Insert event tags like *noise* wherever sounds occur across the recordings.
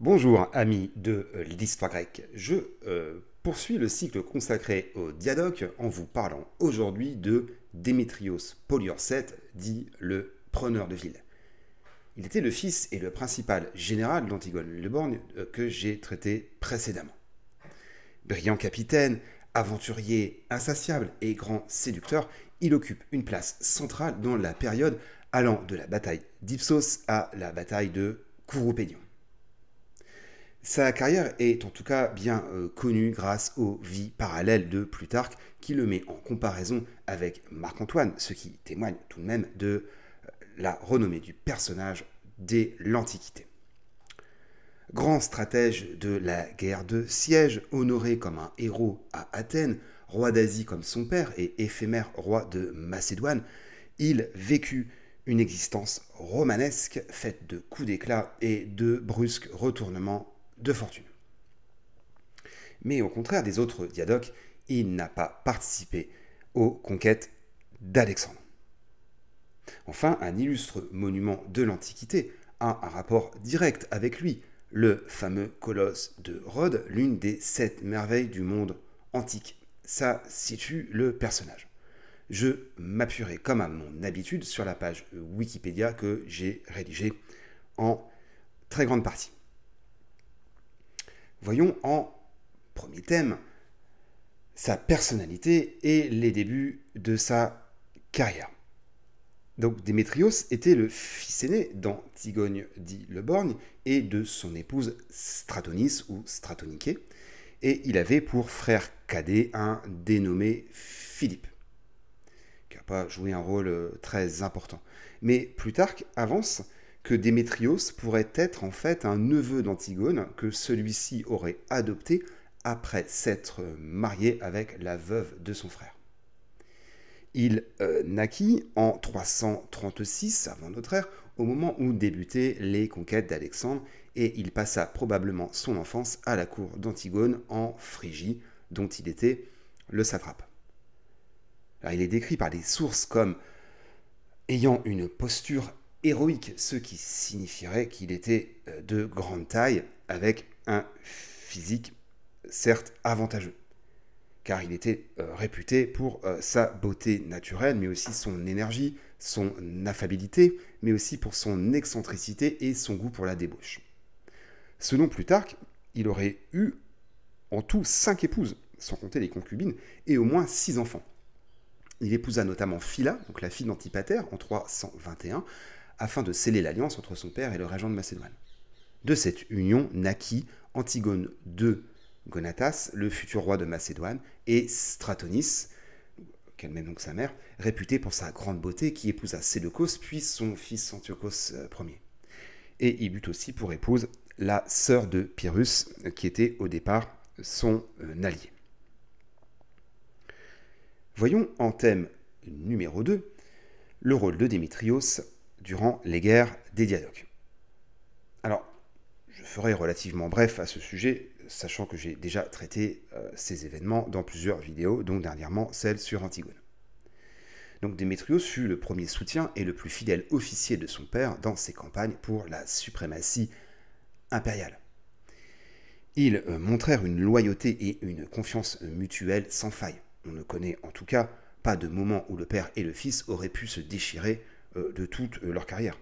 Bonjour amis de euh, l'histoire grecque, je euh, poursuis le cycle consacré au dialogue en vous parlant aujourd'hui de Démétrios Poliorcète, dit le preneur de ville. Il était le fils et le principal général d'Antigone le Borgne euh, que j'ai traité précédemment. Brillant capitaine, aventurier, insatiable et grand séducteur, il occupe une place centrale dans la période allant de la bataille d'Ipsos à la bataille de Kouroupédion. Sa carrière est en tout cas bien euh, connue grâce aux vies parallèles de Plutarque qui le met en comparaison avec Marc-Antoine, ce qui témoigne tout de même de euh, la renommée du personnage dès l'Antiquité. Grand stratège de la guerre de siège, honoré comme un héros à Athènes, roi d'Asie comme son père et éphémère roi de Macédoine, il vécut une existence romanesque faite de coups d'éclat et de brusques retournements de fortune. Mais au contraire des autres diadoques, il n'a pas participé aux conquêtes d'Alexandre. Enfin, un illustre monument de l'Antiquité a un rapport direct avec lui, le fameux colosse de Rhodes, l'une des sept merveilles du monde antique. Ça situe le personnage. Je m'appuierai comme à mon habitude sur la page Wikipédia que j'ai rédigée en très grande partie. Voyons en premier thème sa personnalité et les débuts de sa carrière. Donc Démétrios était le fils aîné d'Antigone dit Le Borgne et de son épouse Stratonice ou Stratonique, et il avait pour frère cadet un dénommé Philippe, qui n'a pas joué un rôle euh, très important. Mais Plutarque avance que Démétrios pourrait être en fait un neveu d'Antigone que celui-ci aurait adopté après s'être marié avec la veuve de son frère. Il euh, naquit en 336 avant notre ère, au moment où débutaient les conquêtes d'Alexandre, et il passa probablement son enfance à la cour d'Antigone en Phrygie, dont il était le satrape. il est décrit par des sources comme ayant une posture héroïque, ce qui signifierait qu'il était euh, de grande taille avec un physique certes avantageux, car il était euh, réputé pour euh, sa beauté naturelle, mais aussi son énergie, son affabilité, mais aussi pour son excentricité et son goût pour la débauche. Selon Plutarque, il aurait eu en tout cinq épouses, sans compter les concubines, et au moins six enfants. Il épousa notamment Phila, donc la fille d'Antipater, en 321, afin de sceller l'alliance entre son père et le régent de Macédoine. De cette union naquit Antigone II Gonatas, le futur roi de Macédoine, et Stratonis, qu'elle même donc sa mère, réputée pour sa grande beauté, qui épousa Séleucos, puis son fils Antiochos euh, Ier. Et il but aussi pour épouse la sœur de Pyrrhus, qui était au départ son euh, allié. Voyons en thème numéro 2 le rôle de Démétrios durant les guerres des Diadoques. Alors, je ferai relativement bref à ce sujet, sachant que j'ai déjà traité euh, ces événements dans plusieurs vidéos, dont dernièrement celle sur Antigone. Donc Démétrios fut le premier soutien et le plus fidèle officier de son père dans ses campagnes pour la suprématie impériale. Ils euh, montrèrent une loyauté et une confiance mutuelle sans faille. On ne connaît en tout cas pas de moment où le père et le fils auraient pu se déchirer euh, de toute euh, leur carrière.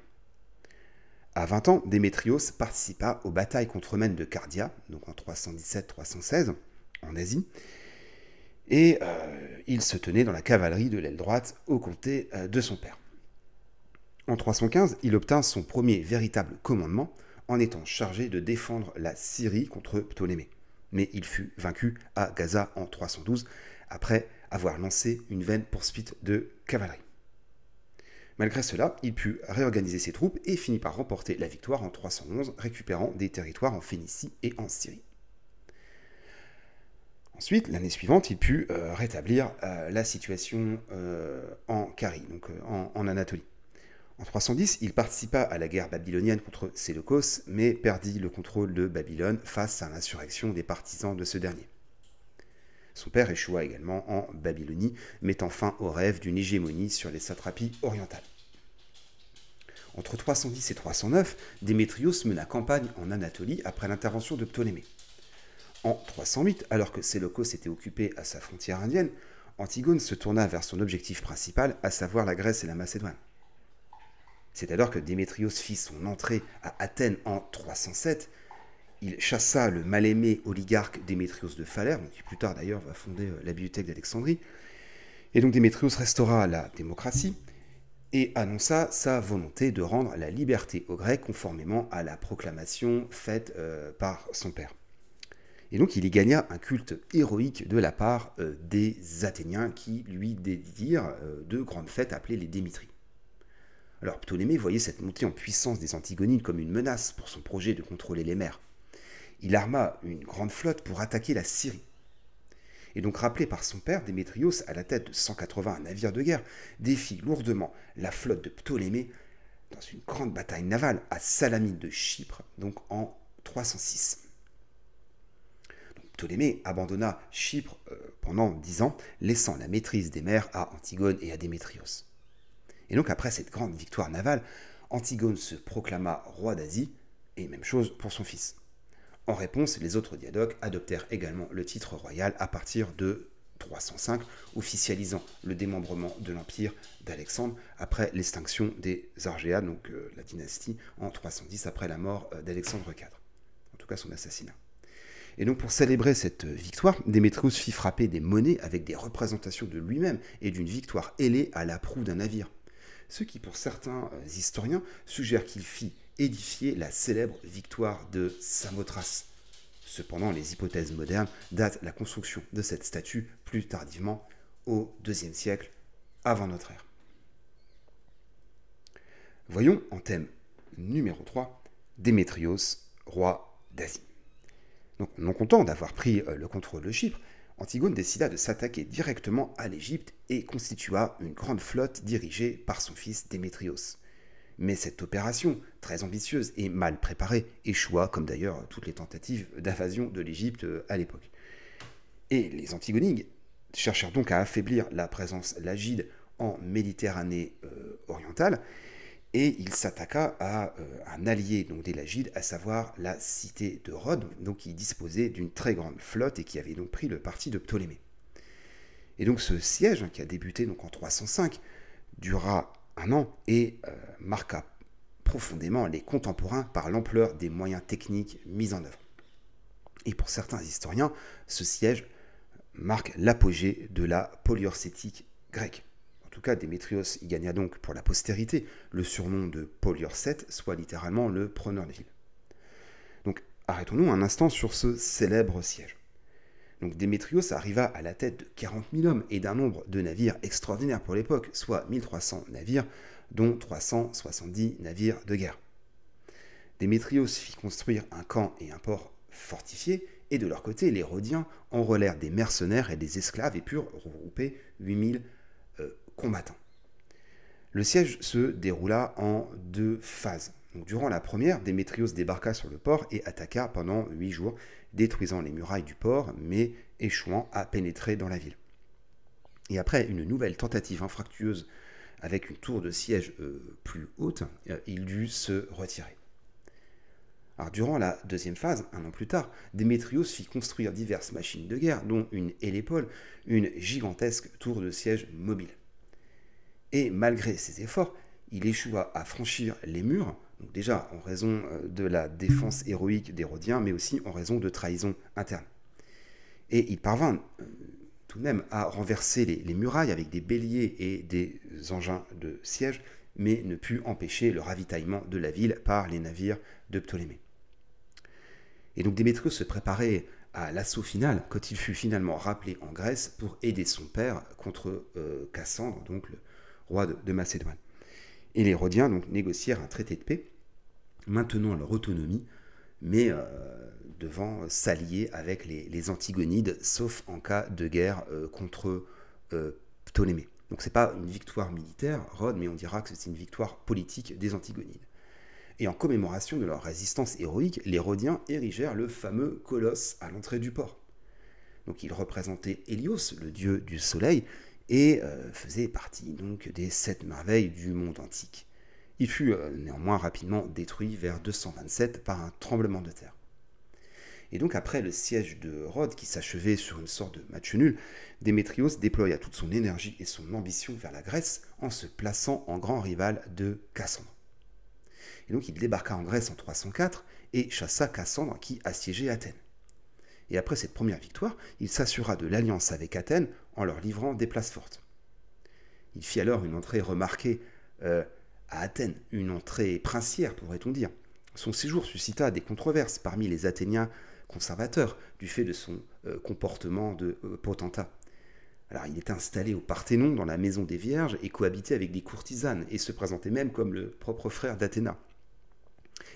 À 20 ans, Démétrios participa aux batailles contre Mène de Cardia, donc en 317-316, en Asie, et euh, il se tenait dans la cavalerie de l'aile droite au comté de son père. En 315, il obtint son premier véritable commandement en étant chargé de défendre la Syrie contre Ptolémée. Mais il fut vaincu à Gaza en 312 après avoir lancé une vaine poursuite de cavalerie. Malgré cela, il put réorganiser ses troupes et finit par remporter la victoire en 311, récupérant des territoires en Phénicie et en Syrie. Ensuite, l'année suivante, il put euh, rétablir euh, la situation euh, en Carie, donc en, en, Anatolie. En 310, il participa à la guerre babylonienne contre Séleucos, mais perdit le contrôle de Babylone face à l'insurrection des partisans de ce dernier. Son père échoua également en Babylonie, mettant fin au rêve d'une hégémonie sur les satrapies orientales. Entre 310 et 309, Démétrios mena campagne en Anatolie après l'intervention de Ptolémée. En 308, alors que Séleucos était occupé à sa frontière indienne, Antigone se tourna vers son objectif principal, à savoir la Grèce et la Macédoine. C'est alors que Démétrios fit son entrée à Athènes en 307 il chassa le mal-aimé oligarque Démétrios de Phalère, qui plus tard d'ailleurs va fonder euh, la bibliothèque d'Alexandrie. Et donc Démétrios restaura la démocratie et annonça sa volonté de rendre la liberté aux Grecs conformément à la proclamation faite euh, par son père. Et donc il y gagna un culte héroïque de la part euh, des Athéniens qui lui dédirent de grandes fêtes appelées les Démitries. Alors Ptolémée voyait cette montée en puissance des Antigonides comme une menace pour son projet de contrôler les mers. Il arma une grande flotte pour attaquer la Syrie. Et donc rappelé par son père, Démétrios, à la tête de 180 navires de guerre, défie lourdement la flotte de Ptolémée dans une grande bataille navale à Salamine de Chypre, donc en 306. Ptolémée abandonna Chypre euh, pendant dix ans, laissant la maîtrise des mers à Antigone et à Démétrios. Et donc après cette grande victoire navale, Antigone se proclama roi d'Asie, et même chose pour son fils. En réponse, les autres diadoques adoptèrent également le titre royal à partir de 305, officialisant le démembrement de l'empire d'Alexandre après l'extinction des Argéas, donc euh, la dynastie, en 310 après la mort euh, d'Alexandre IV, en tout cas son assassinat. Et donc pour célébrer cette euh, victoire, Démétrius fit frapper des monnaies avec des représentations de lui-même et d'une victoire ailée à la proue d'un navire. Ce qui pour certains historiens suggère qu'il fit édifier la célèbre victoire de Samothrace. Cependant, les hypothèses modernes datent la construction de cette statue plus tardivement au IIe siècle avant notre ère. Voyons en thème numéro 3 Démétrios, roi d'Asie. Donc, non content d'avoir pris euh, le contrôle de Chypre, Antigone décida de s'attaquer directement à l'Égypte et constitua une grande flotte dirigée par son fils Démétrios. Mais cette opération, très ambitieuse et mal préparée, échoua, comme d'ailleurs toutes les tentatives d'invasion de l'Égypte euh, à l'époque. Et les Antigonides cherchèrent donc à affaiblir la présence lagide en Méditerranée euh, orientale, et il s'attaqua à euh, un allié donc des Lagides, à savoir la cité de Rhodes, donc qui disposait d'une très grande flotte et qui avait donc pris le parti de Ptolémée. Et donc ce siège, qui a débuté donc en 305, dura un an et euh, marqua profondément les contemporains par l'ampleur des moyens techniques mis en œuvre. Et pour certains historiens, ce siège marque l'apogée de la polyorcétique grecque. En tout cas, Démétrios y gagna donc pour la postérité le surnom de polyorcète, soit littéralement le preneur de ville. Donc arrêtons-nous un instant sur ce célèbre siège. Donc Démétrios arriva à la tête de 40 000 hommes et d'un nombre de navires extraordinaire pour l'époque, soit 1300 navires, dont 370 navires de guerre. Démétrios fit construire un camp et un port fortifiés, et de leur côté, les Rhodiens enrôlèrent des mercenaires et des esclaves et purent regrouper 8000 euh, combattants. Le siège se déroula en deux phases durant la première, Démétrios débarqua sur le port et attaqua pendant huit jours, détruisant les murailles du port, mais échouant à pénétrer dans la ville. Et après une nouvelle tentative infractueuse avec une tour de siège euh, plus haute, euh, il dut se retirer. durant la deuxième phase, un an plus tard, Démétrios fit construire diverses machines de guerre, dont une Hélépole, une gigantesque tour de siège mobile. Et malgré ses efforts, il échoua à franchir les murs déjà en raison euh, de la défense héroïque des Rhodiens, mais aussi en raison de trahison interne. Et il parvint euh, tout de même à renverser les, murailles avec des béliers et des engins de siège, mais ne put empêcher le ravitaillement de la ville par les navires de Ptolémée. Et donc Démétrius se préparait à l'assaut final quand il fut finalement rappelé en Grèce pour aider son père contre euh, Cassandre, donc le roi de, Macédoine. Et les Rhodiens donc négocièrent un traité de paix maintenant leur autonomie, mais euh, devant s'allier avec les, Antigonides, sauf en cas de guerre euh, contre euh, Ptolémée. Donc n'est pas une victoire militaire, Rhodes, mais on dira que c'est une victoire politique des Antigonides. Et en commémoration de leur résistance héroïque, les Rhodiens érigèrent le fameux colosse à l'entrée du port. Donc il représentait Hélios, le dieu du soleil, et faisait partie donc des sept merveilles du monde antique. Il fut euh, néanmoins rapidement détruit vers 227 par un tremblement de terre. Et donc après le siège de Rhodes qui s'achevait sur une sorte de match nul, Démétrios déploya toute son énergie et son ambition vers la Grèce en se plaçant en grand rival de Cassandre. Et donc il débarqua en Grèce en 304 et chassa Cassandre qui assiégeait Athènes. Et après cette première victoire, il s'assura de l'alliance avec Athènes en leur livrant des places fortes. Il fit alors une entrée remarquée euh, à Athènes, une entrée princière, pourrait-on dire. Son séjour suscita des controverses parmi les Athéniens conservateurs du fait de son euh, comportement de euh, potentat. Alors, il était installé au Parthénon, dans la maison des Vierges, et cohabitait avec des courtisanes, et se présentait même comme le propre frère d'Athéna.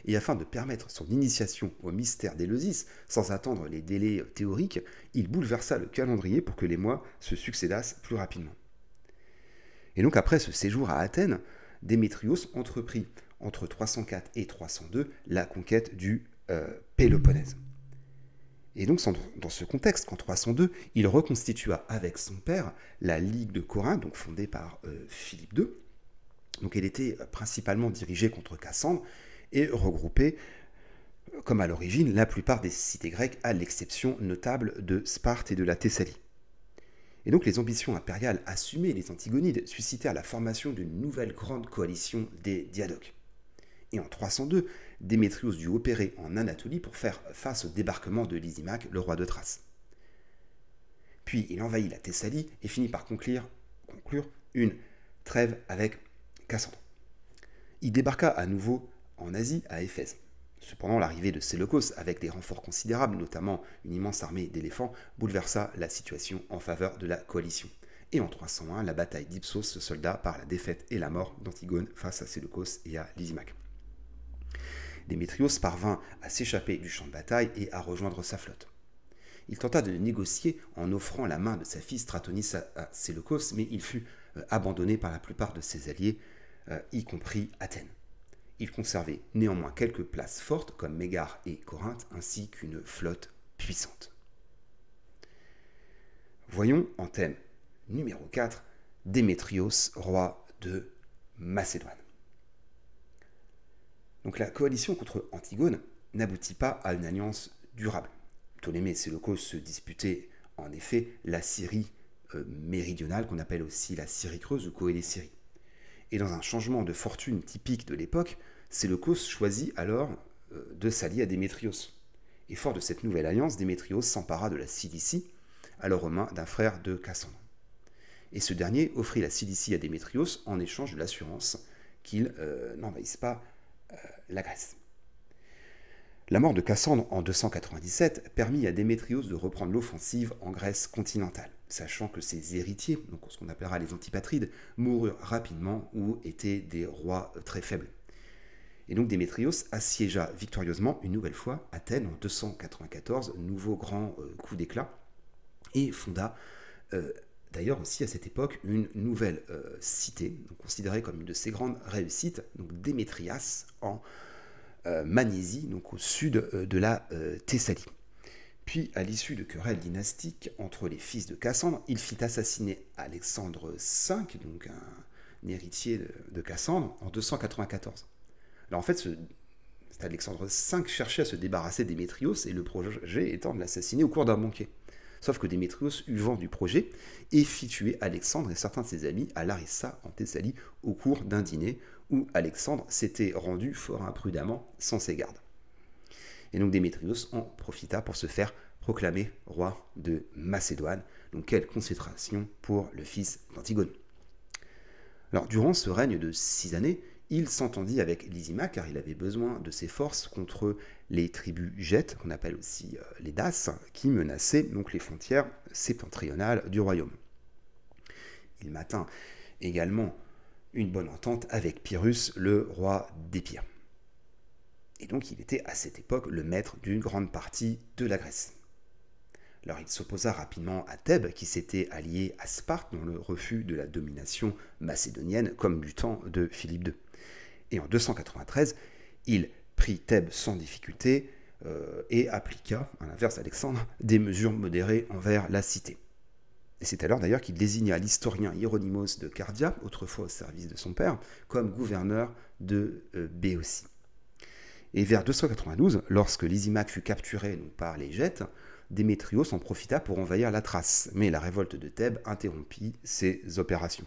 Et afin de permettre son initiation au mystère d'Éleusis, sans attendre les délais euh, théoriques, il bouleversa le calendrier pour que les mois se succédassent plus rapidement. Et donc, après ce séjour à Athènes, Démétrios entreprit entre 304 et 302 la conquête du euh, Péloponnèse. Et donc, dans ce contexte, qu'en 302, il reconstitua avec son père la Ligue de Corinthe, donc fondée par euh, Philippe II. Donc, elle était principalement dirigée contre Cassandre et regroupait, euh, comme à l'origine, la plupart des cités grecques, à l'exception notable de Sparte et de la Thessalie. Et donc les ambitions impériales assumées des Antigonides suscitèrent la formation d'une nouvelle grande coalition des Diadoques. Et en 302, Démétrios dut opérer en Anatolie pour faire face au débarquement de Lysimaque, le roi de Thrace. Puis il envahit la Thessalie et finit par conclure, conclure une trêve avec Cassandre. Il débarqua à nouveau en Asie à Éphèse. Cependant, l'arrivée de Séleucos, avec des renforts considérables, notamment une immense armée d'éléphants, bouleversa la situation en faveur de la coalition. Et en 301, la bataille d'Ipsos se solda par la défaite et la mort d'Antigone face à Séleucos et à Lysimac. Démétrios parvint à s'échapper du champ de bataille et à rejoindre sa flotte. Il tenta de négocier en offrant la main de sa fille Stratonis à Séleucos, mais il fut euh, abandonné par la plupart de ses alliés, euh, y compris Athènes il conservait néanmoins quelques places fortes comme Mégare et Corinthe, ainsi qu'une flotte puissante. Voyons en thème numéro 4 Démétrios, roi de Macédoine. Donc la coalition contre Antigone n'aboutit pas à une alliance durable. Ptolémée et Séleucos se disputaient en effet la Syrie euh, méridionale, qu'on appelle aussi la Syrie creuse ou Coélé-Syrie. Et dans un changement de fortune typique de l'époque, Séleucos choisit alors euh, de s'allier à Démétrios. Et fort de cette nouvelle alliance, Démétrios s'empara de la Cilicie, alors aux mains d'un frère de Cassandre. Et ce dernier offrit la Cilicie à Démétrios en échange de l'assurance qu'il euh, n'envahisse pas euh, la Grèce. La mort de Cassandre en 297 permit à Démétrios de reprendre l'offensive en Grèce continentale sachant que ses héritiers, donc ce qu'on appellera les antipatrides, moururent rapidement ou étaient des rois euh, très faibles. Et donc Démétrios assiégea victorieusement une nouvelle fois Athènes en 294, nouveau grand euh, coup d'éclat, et fonda euh, d'ailleurs aussi à cette époque une nouvelle cité, considérée comme une de ses grandes réussites, donc Démétrias en Magnésie, donc au sud de la Thessalie. Puis, à l'issue de querelles dynastiques entre les fils de Cassandre, il fit assassiner Alexandre V, donc un, héritier de, Cassandre, en 294. Alors en fait, ce, Alexandre V cherchait à se débarrasser d'Émétrios, et le projet étant de l'assassiner au cours d'un banquet. Sauf que Démétrios eut vent du projet et fit tuer Alexandre et certains de ses amis à Larissa en Thessalie au cours d'un dîner où Alexandre s'était rendu fort imprudemment sans ses gardes. Et donc Démétrios en profita pour se faire proclamer roi de Macédoine. Donc quelle concentration pour le fils d'Antigone. Alors durant ce règne de six années, il s'entendit avec Lysimaque car il avait besoin de ses forces contre les tribus Jettes, qu'on appelle aussi euh, les Das, qui menaçaient donc les frontières septentrionales du royaume. Il maintint également une bonne entente avec Pyrrhus, le roi d'Épire. Et donc il était à cette époque le maître d'une grande partie de la Grèce. Alors il s'opposa rapidement à Thèbes qui s'était allié à Sparte dans le refus de la domination macédonienne comme du temps de Philippe II. Et en 293, il prit Thèbes sans difficulté euh, et appliqua, à l'inverse d'Alexandre, *laughs* des mesures modérées envers la cité. Et c'est alors d'ailleurs qu'il désigna l'historien Hieronymos de Cardia, autrefois au service de son père, comme gouverneur de euh, Béotie. Et vers 292, lorsque Lysimac fut capturé par les Jettes, Démétrios en profita pour envahir la Thrace, mais la révolte de Thèbes interrompit ses opérations.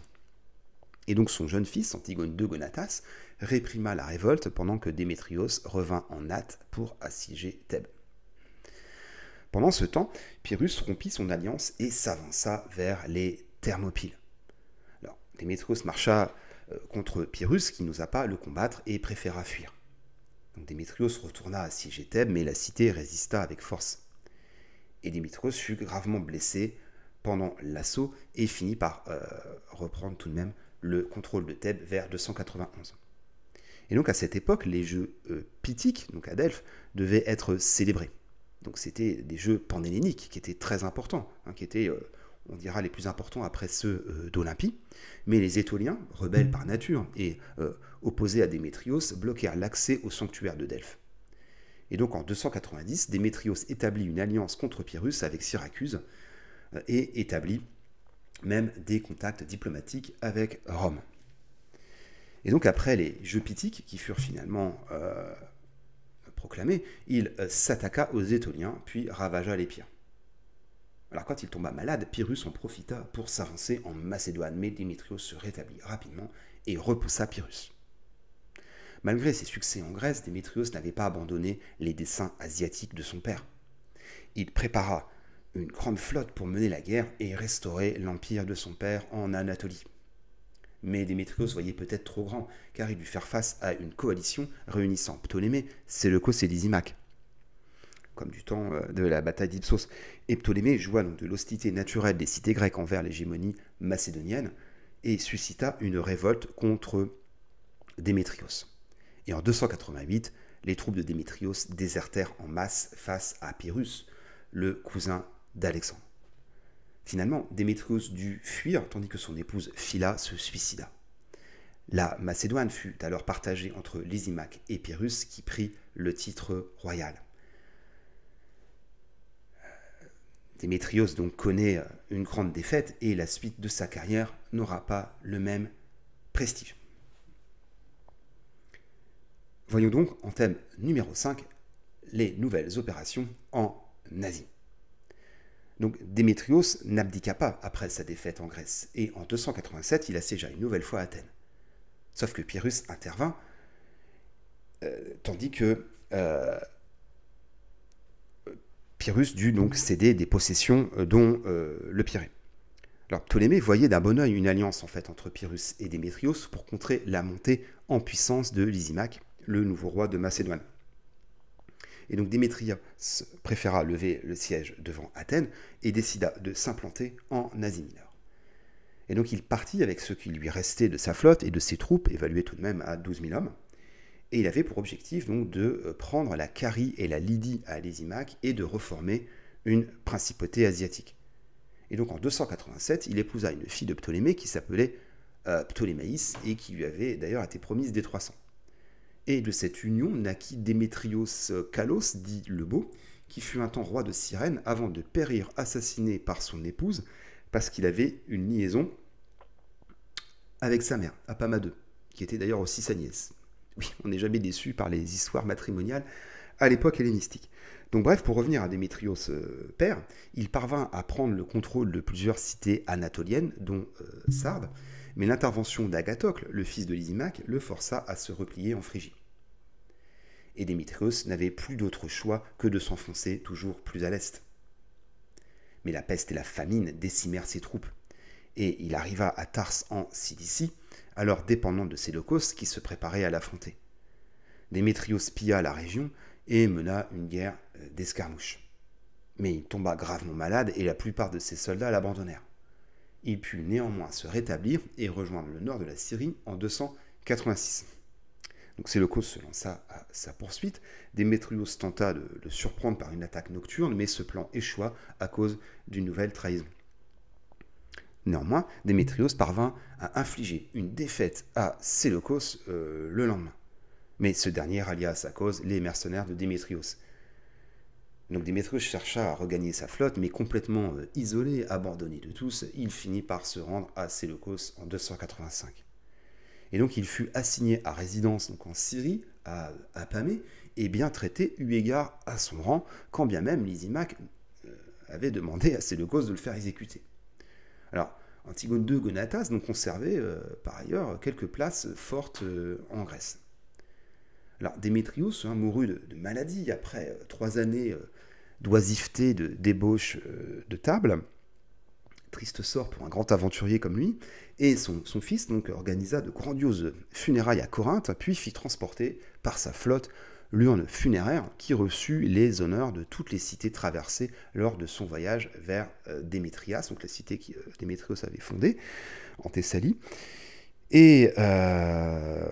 Et donc son jeune fils, Antigone de Gonatas, réprima la révolte pendant que Démétrios revint en hâte pour assiéger Thèbes. Pendant ce temps, Pyrrhus rompit son alliance et s'avança vers les Thermopyles. Alors, Démétrios marcha euh, contre Pyrrhus qui n'osa pas le combattre et préféra fuir. Démétrios retourna à Thèbes, mais la cité résista avec force. Et Démétrios fut gravement blessé pendant l'assaut et finit par euh, reprendre tout de même le contrôle de Thèbes vers 291. Et donc à cette époque, les jeux euh, pythiques, donc à Delphes, devaient être célébrés. Donc c'était des jeux panhelléniques qui étaient très importants, hein, qui étaient euh, on dira les plus importants après ceux euh, d'Olympie, mais les Étoliens, rebelles mm. par nature et euh, opposés à Démétrios, bloquèrent l'accès au sanctuaire de Delphes. Et donc en 290, Démétrios établit une alliance contre Pyrrhus avec Syracuse euh, et établit même des contacts diplomatiques avec Rome. Et donc après les Jeux Pythiques, qui furent finalement proclamés, il s'attaqua aux Étoliens, puis ravagea les Pyrrhus. Alors quand il tomba malade, Pyrrhus en profita pour s'avancer en Macédoine, mais Démétrios se rétablit rapidement et repoussa Pyrrhus. Malgré ses succès en Grèce, Démétrios n'avait pas abandonné les desseins asiatiques de son père. Il prépara une grande flotte pour mener la guerre et restaurer l'empire de son père en Anatolie. Mais Démétrios voyait peut-être trop grand, car il dut faire face à une coalition réunissant Ptolémée, Séleucos et Lysimaque comme du temps euh, de la bataille d'Ipsos et Ptolémée, joua donc de l'hostilité naturelle des cités grecques envers l'hégémonie macédonienne et suscita une révolte contre Démétrios. Et en 288, les troupes de Démétrios désertèrent en masse face à Pyrrhus, le cousin d'Alexandre. Finalement, Démétrios dut fuir tandis que son épouse Phila se suicida. La Macédoine fut alors partagée entre Lysimac et Pyrrhus qui prit le titre royal. Démétrios donc connaît euh, une grande défaite et la suite de sa carrière n'aura pas le même prestige. Voyons donc en thème numéro 5 les nouvelles opérations en Asie. Donc Démétrios n'abdiqua pas après sa défaite en Grèce et en 287 il assiégea une nouvelle fois Athènes. Sauf que Pyrrhus intervint euh, tandis que euh, Pyrrhus dut donc céder des possessions euh, dont euh, le Pirée. Alors Ptolémée voyait d'un bon oeil une alliance en fait entre Pyrrhus et Démétrios pour contrer la montée en puissance de Lysimac, le nouveau roi de Macédoine. Et donc Démétrios préféra lever le siège devant Athènes et décida de s'implanter en Asie mineure. Et donc il partit avec ce qui lui restait de sa flotte et de ses troupes, évaluées tout de même à 12 000 hommes. Et il avait pour objectif donc de euh, prendre la Carie et la Lydie à Alésimac et de reformer une principauté asiatique. Et donc en 287, il épousa une fille de Ptolémée qui s'appelait euh, Ptolémaïs et qui lui avait d'ailleurs été promise dès 300. Et de cette union naquit Démétrios Kalos, dit le Beau, qui fut un temps roi de Cyrène avant de périr assassiné par son épouse parce qu'il avait une liaison avec sa mère, Apama qui était d'ailleurs aussi sa nièce on n'est jamais déçu par les histoires matrimoniales à l'époque hellénistique. Donc bref, pour revenir à Démétrios euh, père, il parvint à prendre le contrôle de plusieurs cités anatoliennes, dont euh, Sardes, mais l'intervention d'Agathocle, le fils de Lysimaque, le força à se replier en Phrygie. Et Démétrios n'avait plus d'autre choix que de s'enfoncer toujours plus à l'est. Mais la peste et la famine décimèrent ses troupes, et il arriva à Tars en Cilicie, alors dépendant de Séleucos qui se préparait à l'affronter. Démétrios pilla la région et mena une guerre euh, d'escarmouche. Mais il tomba gravement malade et la plupart de ses soldats l'abandonnèrent. Il put néanmoins se rétablir et rejoindre le nord de la Syrie en 286. Donc Séleucos se lança à sa poursuite. Démétrios tenta de le surprendre par une attaque nocturne, mais ce plan échoua à cause d'une nouvelle trahison. Néanmoins, Démétrios parvint à infliger une défaite à Séleucos euh, le lendemain. Mais ce dernier rallia à sa cause les mercenaires de Démétrios. Donc Démétrios chercha à regagner sa flotte, mais complètement euh, isolé, abandonné de tous, il finit par se rendre à Séleucos en 285. Et donc il fut assigné à résidence donc en Syrie, à, Pamé, et bien traité eu égard à son rang, quand bien même Lysimac euh, avait demandé à Séleucos de le faire exécuter. Alors, Antigone II Gonatas donc conservait euh, par ailleurs quelques places fortes euh, en Grèce. Alors Démétrius hein, mourut de, maladie après euh, trois années d'oisiveté, de débauche de table. Triste sort pour un grand aventurier comme lui. Et son, son fils donc organisa de grandioses funérailles à Corinthe, puis fit transporter par sa flotte l'urne funéraire qui reçut les honneurs de toutes les cités traversées lors de son voyage vers euh, Démétrias, donc la cité que euh, Démétrios avait fondée en Thessalie. Et euh,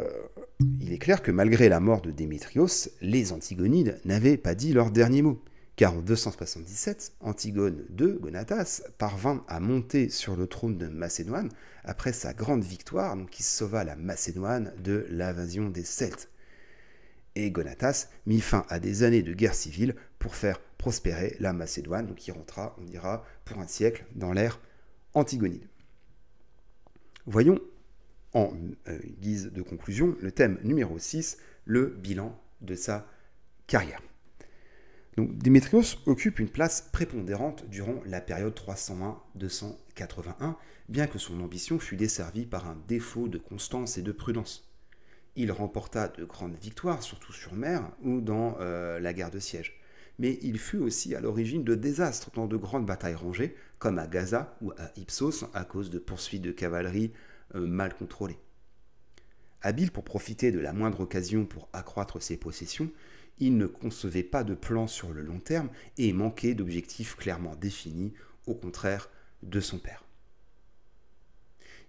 il est clair que malgré la mort de Démétrios, les Antigonides n'avaient pas dit leur dernier mot. Car en 277, Antigone II, Gonatas, parvint à monter sur le trône de Macédoine après sa grande victoire, donc qui sauva la Macédoine de l'invasion des Celtes et Gonatas mit fin à des années de guerre civile pour faire prospérer la Macédoine, qui rentra, on dira, pour un siècle dans l'ère antigonide. Voyons, en euh, guise de conclusion, le thème numéro 6, le bilan de sa carrière. Donc Démétrios occupe une place prépondérante durant la période 301-281, bien que son ambition fût desservie par un défaut de constance et de prudence il remporta de grandes victoires, surtout sur mer ou dans euh, la guerre de siège. Mais il fut aussi à l'origine de désastres dans de grandes batailles rangées, comme à Gaza ou à Ipsos, à cause de poursuites de cavalerie euh, mal contrôlées. Habile pour profiter de la moindre occasion pour accroître ses possessions, il ne concevait pas de plan sur le long terme et manquait d'objectifs clairement définis, au contraire de son père.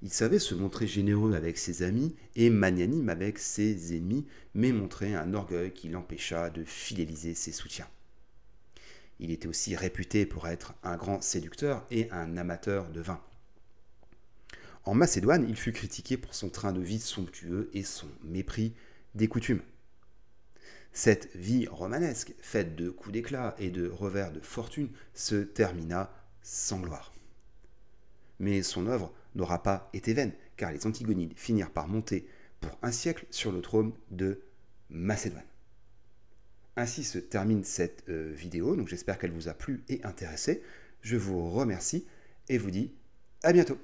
Il savait se montrer généreux avec ses amis et magnanime avec ses ennemis, mais montrait un orgueil qui l'empêcha de fidéliser ses soutiens. Il était aussi réputé pour être un grand séducteur et un amateur de vin. En Macédoine, il fut critiqué pour son train de vie somptueux et son mépris des coutumes. Cette vie romanesque, faite de coups d'éclat et de revers de fortune, se termina sans gloire. Mais son œuvre n'aura pas été vaine, car les Antigonides finirent par monter pour un siècle sur le trône de Macédoine. Ainsi se termine cette euh, vidéo, donc j'espère qu'elle vous a plu et intéressé. Je vous remercie et vous dis à bientôt